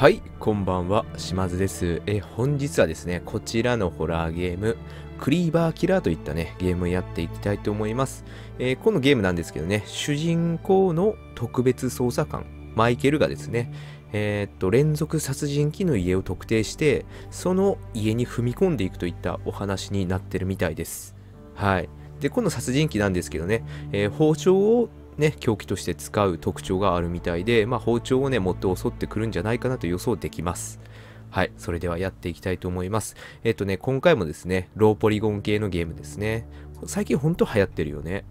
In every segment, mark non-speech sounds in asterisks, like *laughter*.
はい、こんばんは、島津です。え、本日はですね、こちらのホラーゲーム、クリーバーキラーといったね、ゲームをやっていきたいと思います。えー、このゲームなんですけどね、主人公の特別捜査官、マイケルがですね、えー、っと、連続殺人鬼の家を特定して、その家に踏み込んでいくといったお話になってるみたいです。はい。で、この殺人鬼なんですけどね、えー、包丁をね、凶器として使う特徴があるみたいで、まあ、包丁をね、持って襲ってくるんじゃないかなと予想できます。はい。それではやっていきたいと思います。えっとね、今回もですね、ローポリゴン系のゲームですね。最近ほんと流行ってるよね。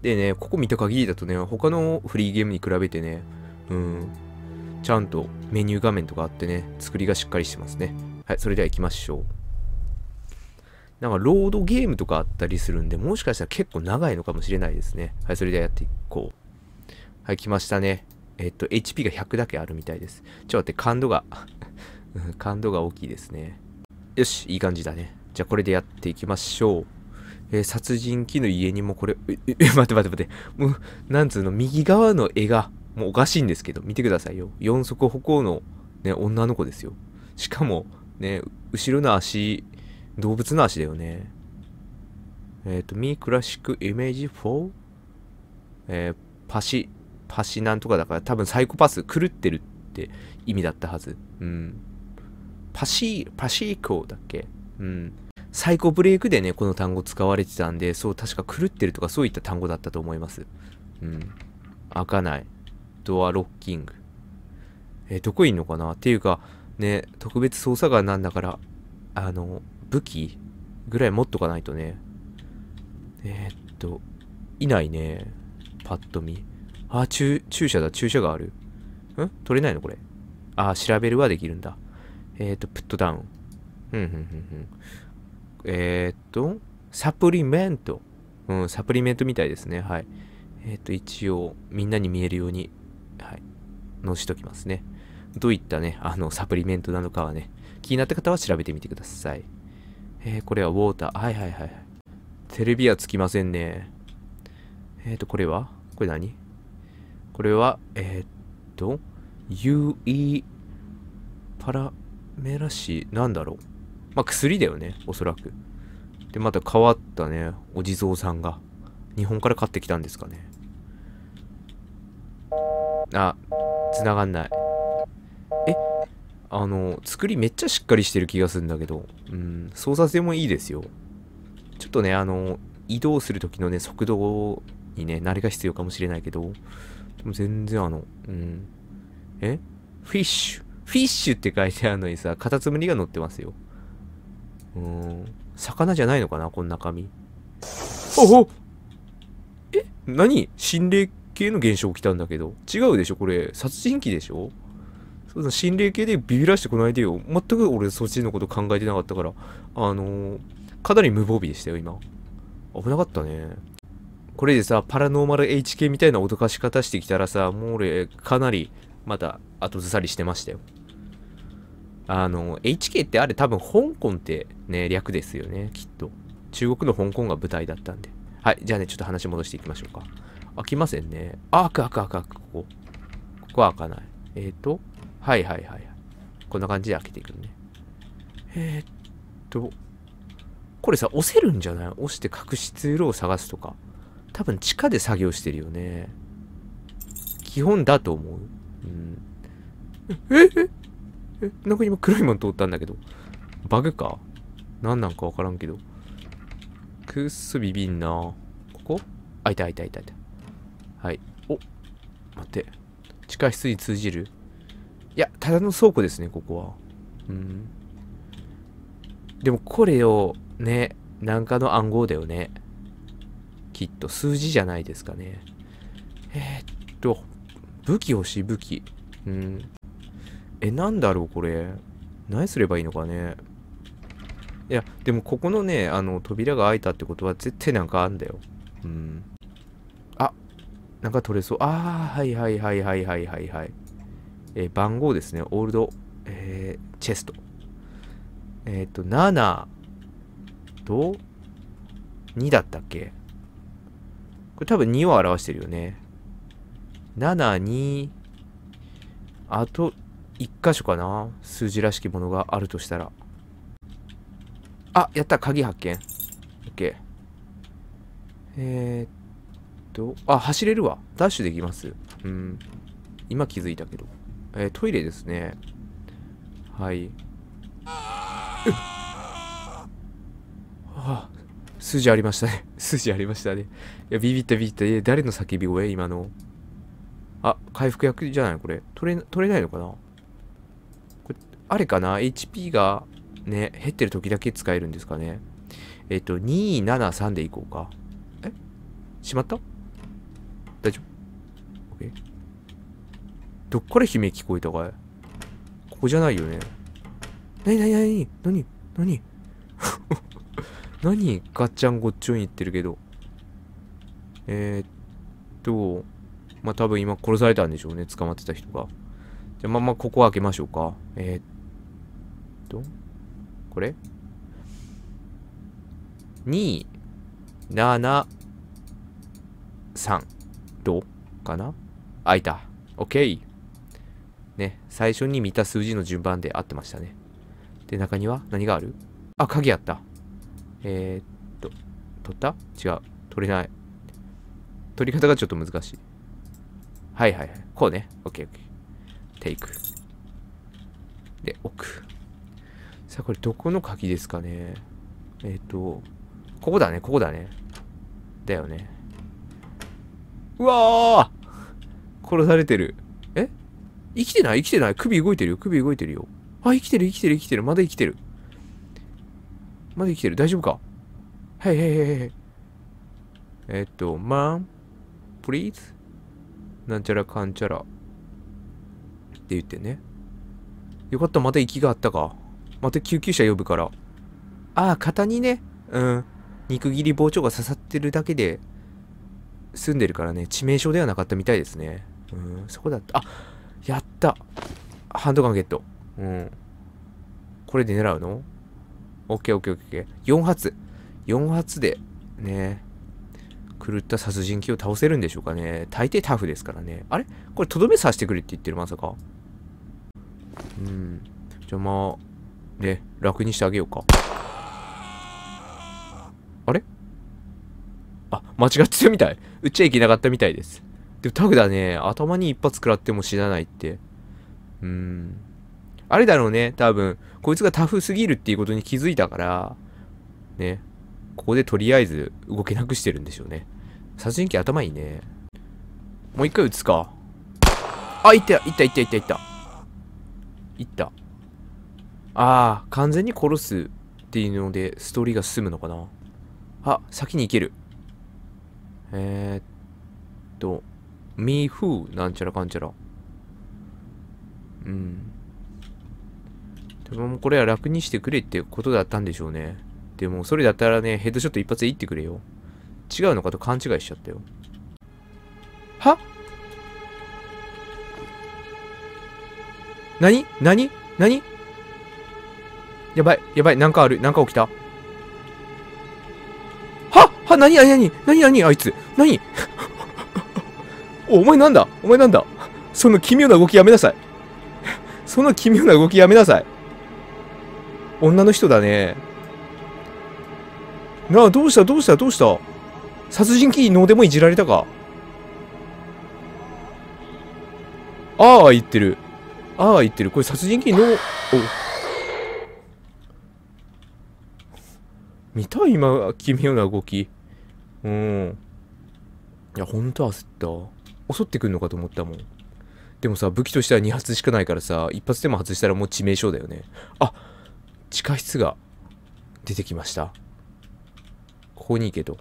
でね、ここ見た限りだとね、他のフリーゲームに比べてね、うん、ちゃんとメニュー画面とかあってね、作りがしっかりしてますね。はい、それでは行きましょう。なんかロードゲームとかあったりするんで、もしかしたら結構長いのかもしれないですね。はい、それではやっていこう。はい、来ましたね。えっと、HP が100だけあるみたいです。ちょっと待って、感度が *laughs* 感度が大きいですね。よし、いい感じだね。じゃあこれでやっていきましょう。えー、殺人鬼の家にもこれ、え、え待って待って待って。もう、なんつうの、右側の絵が、もうおかしいんですけど、見てくださいよ。四足歩行の、ね、女の子ですよ。しかも、ね、後ろの足、動物の足だよね。えっ、ー、と、ミークラシックイメージ 4? えー、パシ、パシなんとかだから多分サイコパス狂ってるって意味だったはず。うん。パシー、パシーコだっけうん。サイコブレイクでね、この単語使われてたんで、そう、確か狂ってるとかそういった単語だったと思います。うん。開かない。ドアロッキング。えー、どこいんのかなっていうか、ね、特別捜査官なんだから、あの、武器ぐらい持っとかないとね。えー、っと、いないね。パッと見。あ、注、注射だ。注射がある。ん取れないのこれ。あ、調べるはできるんだ。えー、っと、プットダウン。うん、うん、うん、うん。えー、っと、サプリメント。うん、サプリメントみたいですね。はい。えっと、一応、みんなに見えるように、はい、載しときますね。どういったね、あの、サプリメントなのかはね、気になった方は調べてみてください。えー、これはウォーター。はいはいはい。テレビはつきませんね。えっ、ー、と、これはこれ何これは、えー、っと、UE パラメラシなんだろう。まあ、薬だよね、おそらく。で、また変わったね、お地蔵さんが。日本から買ってきたんですかね。あ、繋がんない。え、あの、作りめっちゃしっかりしてる気がするんだけど、うん、操作性もいいですよ。ちょっとね、あの、移動する時のね、速度にね、慣れが必要かもしれないけど、でも全然あの、うん、えフィッシュ。フィッシュって書いてあるのにさ、カタツムリが乗ってますよ。うーん、魚じゃないのかな、この中身。おおえ何心霊系の現象起きたんだけど。違うでしょこれ、殺人鬼でしょその心霊系でビビらしてこないでよ。全く俺そっちのこと考えてなかったから、あのー、かなり無防備でしたよ、今。危なかったね。これでさ、パラノーマル HK みたいな脅かし方してきたらさ、もう俺、かなり、また、後ずさりしてましたよ。あの、HK ってあれ多分、香港ってね、略ですよね、きっと。中国の香港が舞台だったんで。はい、じゃあね、ちょっと話戻していきましょうか。開きませんね。あ、開く開く開く、ここ。ここは開かない。えっ、ー、と、はいはいはい。こんな感じで開けていくのね。えー、っと、これさ、押せるんじゃない押して隠し通路を探すとか。多分地下で作業してるよね。基本だと思う。うん。えええなんか今黒いもん通ったんだけど。バグか何なんかわからんけど。くっそビビんな。ここあ、いたいたいたいた。はい。お待って。地下室に通じるいや、ただの倉庫ですね、ここは。うん。でもこれを、ね、なんかの暗号だよね。きっと、数字じゃないですかね。えー、っと、武器欲しい、武器。うん。え、なんだろう、これ。何すればいいのかね。いや、でもここのね、あの、扉が開いたってことは絶対なんかあんだよ。うん。あ、なんか取れそう。ああ、はいはいはいはいはいはいはい。え番号ですね、オールド、えー、チェスト。えっ、ー、と、7と2だったっけこれ多分2を表してるよね。7、2、あと1箇所かな数字らしきものがあるとしたら。あ、やった、鍵発見。OK。えー、っと、あ、走れるわ。ダッシュできます。うん。今気づいたけど。えー、トイレですね。はい。はあ、筋ありましたね。筋 *laughs* ありましたね。いや、ビビったビビった。え、誰の叫び声今の。あ、回復薬じゃないこれ。取れ、取れないのかなこれ、あれかな ?HP がね、減ってる時だけ使えるんですかね。えっ、と、273でいこうか。えしまった大丈夫 ?OK。どっから悲鳴聞こえたかいここじゃないよね。なになになになになに何 *laughs* ガッチャンごっちょに言ってるけど。えー、っと、まあ、多分今殺されたんでしょうね。捕まってた人が。じゃあ、まあ、まあ、ここ開けましょうか。えー、っと、これ ?2、7、3。どうかな開いた。オッケー。ね、最初に見た数字の順番で合ってましたね。で、中には何があるあ、鍵あった。えー、っと、取った違う。取れない。取り方がちょっと難しい。はいはいはい。こうね。OK, OK. テイク。で、奥。さあ、これどこの鍵ですかねえー、っと、ここだね、ここだね。だよね。うわー殺されてる。え生きてない生きてない首動いてるよ首動いてるよ。あ、生きてる生きてる生きてるまだ生きてる。まだ生きてる大丈夫かはいはいはいはい。えっと、まん、プリーズなんちゃらかんちゃら。って言ってね。よかった、また息があったか。また救急車呼ぶから。ああ、肩にね、うん、肉切り包丁が刺さってるだけで、済んでるからね、致命傷ではなかったみたいですね。うん、そこだった。あやったハンドガンゲット。うん。これで狙うの ?OKOKOK4 発。4発で、ね、狂った殺人鬼を倒せるんでしょうかね。大抵タフですからね。あれこれ、とどめさせてくれって言ってる、まさか。うん。じゃあまあ、ね、楽にしてあげようか。あれあ、間違ってたみたい。撃っちゃいけなかったみたいです。でもタグだね、頭に一発食らっても死なないって。うん。あれだろうね、多分。こいつがタフすぎるっていうことに気づいたから、ね。ここでとりあえず動けなくしてるんでしょうね。殺人鬼頭いいね。もう一回撃つか。あ、いった、いった、いった、いった、いった。いった。ああ、完全に殺すっていうので、ストーリーが進むのかな。あ、先に行ける。えー、っと。me who なんちゃらかんちゃら。うん。でもこれは楽にしてくれってことだったんでしょうね。でもそれだったらね、ヘッドショット一発でいってくれよ。違うのかと勘違いしちゃったよ。はなになになにやばい、やばい、なんかある、なんか起きた。はは、なになになになになにあいつ。なにお、お前なんだお前なんだその奇妙な動きやめなさい。その奇妙な動きやめなさい。女の人だね。なあ、どうしたどうしたどうした殺人鬼のでもいじられたかああ、言ってる。ああ、言ってる。これ殺人鬼の、お。見た今、奇妙な動き。うん。いや、ほんと焦った。襲ってくんのかと思ったもん。でもさ、武器としては2発しかないからさ、1発でも外したらもう致命傷だよね。あ地下室が出てきました。ここに行けと。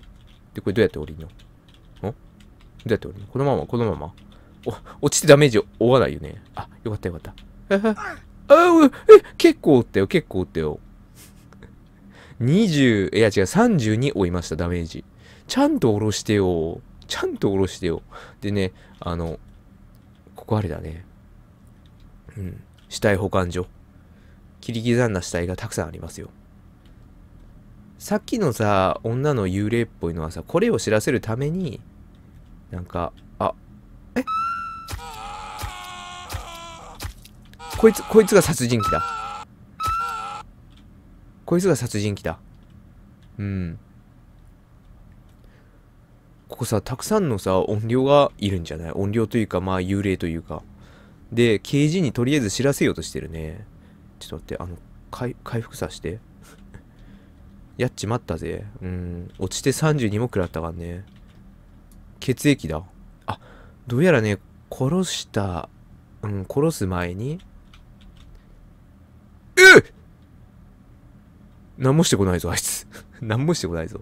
で、これどうやって降りるのんどうやって降りるのこのまま、このまま。お、落ちてダメージを負わないよね。あ、よかったよかった。あ、あ、え、結構負ったよ、結構負ったよ。20、いや違う、32追いました、ダメージ。ちゃんと下ろしてよ。ちゃんとおろしてよ。でね、あの、ここあれだね。うん。死体保管所。切り刻んだ死体がたくさんありますよ。さっきのさ、女の幽霊っぽいのはさ、これを知らせるために、なんか、あ、えこいつ、こいつが殺人鬼だ。こいつが殺人鬼だ。うん。ここさ、たくさんのさ、音量がいるんじゃない音量というか、まあ、幽霊というか。で、KG にとりあえず知らせようとしてるね。ちょっと待って、あの、回復さして。*laughs* やっちまったぜ。うん。落ちて32も食らったからね。血液だ。あ、どうやらね、殺した、うん、殺す前に。えっ何もしてこないぞ、あいつ。*laughs* 何もしてこないぞ。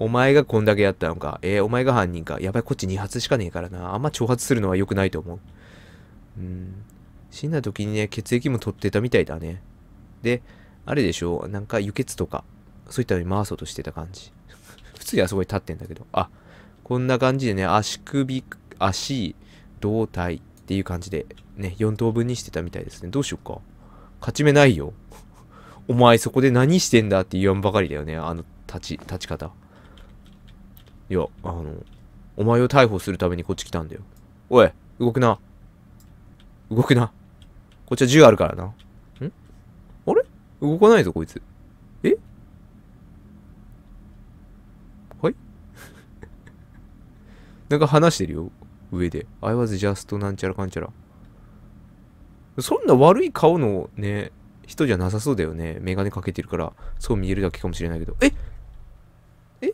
お前がこんだけやったのか。えー、お前が犯人か。やばい、こっち2発しかねえからな。あんま挑発するのは良くないと思う。うん。死んだ時にね、血液も取ってたみたいだね。で、あれでしょなんか輸血とか、そういったのに回そうとしてた感じ。*laughs* 普通にあそこに立ってんだけど。あ、こんな感じでね、足首、足、胴体っていう感じで、ね、4等分にしてたみたいですね。どうしよっか。勝ち目ないよ。お前そこで何してんだって言わんばかりだよね。あの立ち、立ち方。いや、あの、お前を逮捕するためにこっち来たんだよ。おい、動くな。動くな。こっちは銃あるからな。んあれ動かないぞ、こいつ。えはい *laughs* なんか話してるよ。上で。I was just なんちゃらかんちゃら。そんな悪い顔のね、人じゃなさそうだよね。メガネかけてるから、そう見えるだけかもしれないけど。ええ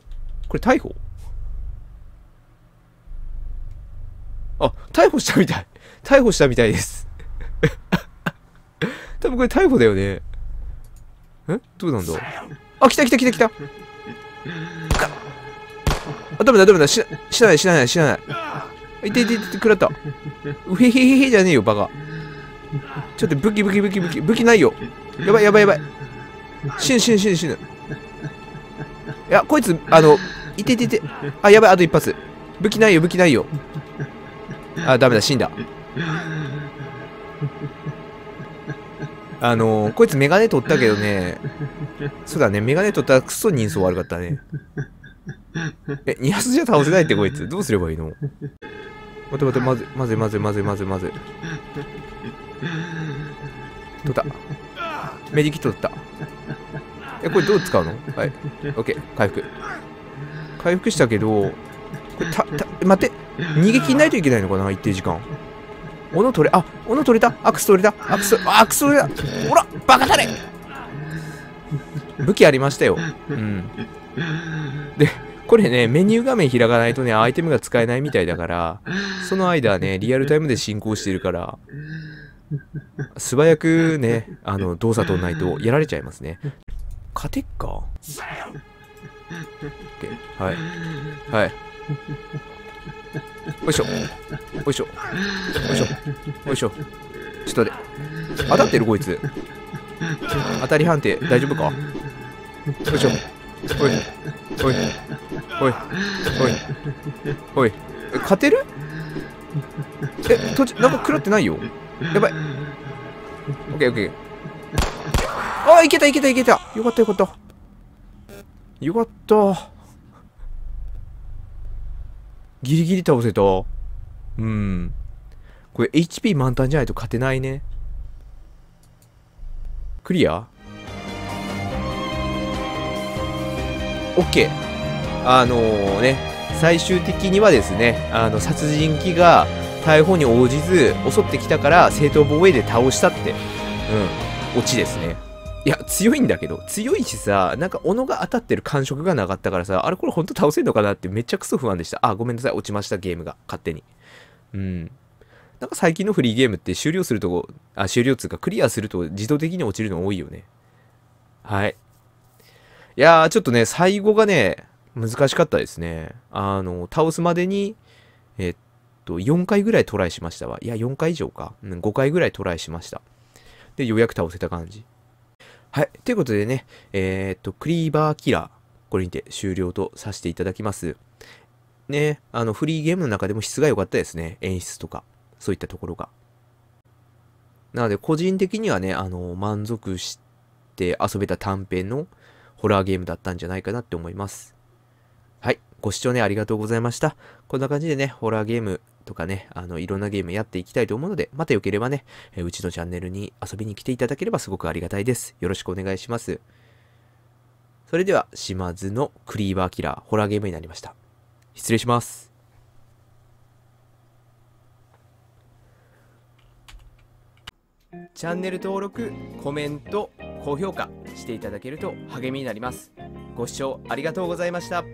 これ逮捕あ、逮捕したみたい。逮捕したみたいです。*laughs* 多分これ逮捕だよね。えどうなんだあ、来た来た来た来た。あ、ダメだダメだ。死なない死なない死なない。いていていて食らった。うへへへへじゃねえよ、バカ。ちょっと武器武器武器武器武器ないよ。やばいやばいやばい。死ぬ死ぬ死ぬ死ぬ。いや、こいつ、あの、いていていて。あ、やばい、あと一発。武器ないよ、武器ないよ。あ、ダメだ、死んだ。あのー、こいつメガネ取ったけどね、そうだね、メガネ取ったらクソ人相悪かったね。え、ニアスじゃ倒せないってこいつ。どうすればいいの待て待て、まぜ、まぜ、まぜ、まぜ、まぜ、まぜ。取った。メディキ取った。え、これどう使うのはい。オッケー、回復。回復したけど、これたた待って逃げ切んないといけないのかな一定時間斧取れあ斧取れたアクス取れたアクスアクス取れたほらバカだれ武器ありましたようんでこれね、メニュー画面開かないとね、アイテムが使えないみたいだから、その間ね、リアルタイムで進行してるから、素早くね、あの、動作取んないとやられちゃいますね。勝てっか ?OK。はい。はい。おいしょ。おいしょ。おいしょ。おいしょ。ちょっとで。当たってるこいつ。当たり判定、大丈夫かおいしょ。おい。おい。おい。おい。おい。勝てるえ、途中、なんか食らってないよ。やばい。オッケーオッケー。あ、いけたいけたいけた。よかったよかった。よかった。ギリギリ倒せた。うん。これ HP 満タンじゃないと勝てないね。クリア ?OK。あのー、ね、最終的にはですね、あの、殺人鬼が逮捕に応じず襲ってきたから正当防衛で倒したって、うん、オチですね。いや、強いんだけど、強いしさ、なんか、斧が当たってる感触がなかったからさ、あれこれほんと倒せんのかなってめっちゃクソ不安でした。あ、ごめんなさい、落ちました、ゲームが。勝手に。うん。なんか最近のフリーゲームって終了するとこ、あ、終了つうか、クリアすると自動的に落ちるの多いよね。はい。いやー、ちょっとね、最後がね、難しかったですね。あの、倒すまでに、えっと、4回ぐらいトライしましたわ。いや、4回以上か。うん、5回ぐらいトライしました。で、ようやく倒せた感じ。はい。ということでね、えー、っと、クリーバーキラー、これにて終了とさせていただきます。ね、あの、フリーゲームの中でも質が良かったですね。演出とか、そういったところが。なので、個人的にはね、あの、満足して遊べた短編のホラーゲームだったんじゃないかなって思います。はい。ご視聴ね、ありがとうございました。こんな感じでね、ホラーゲームとかね、あの、いろんなゲームやっていきたいと思うので、またよければね、えうちのチャンネルに遊びに来ていただければすごくありがたいです。よろしくお願いします。それでは、島津のクリーバーキラー、ホラーゲームになりました。失礼します。チャンネル登録、コメント、高評価していただけると励みになります。ご視聴ありがとうございました。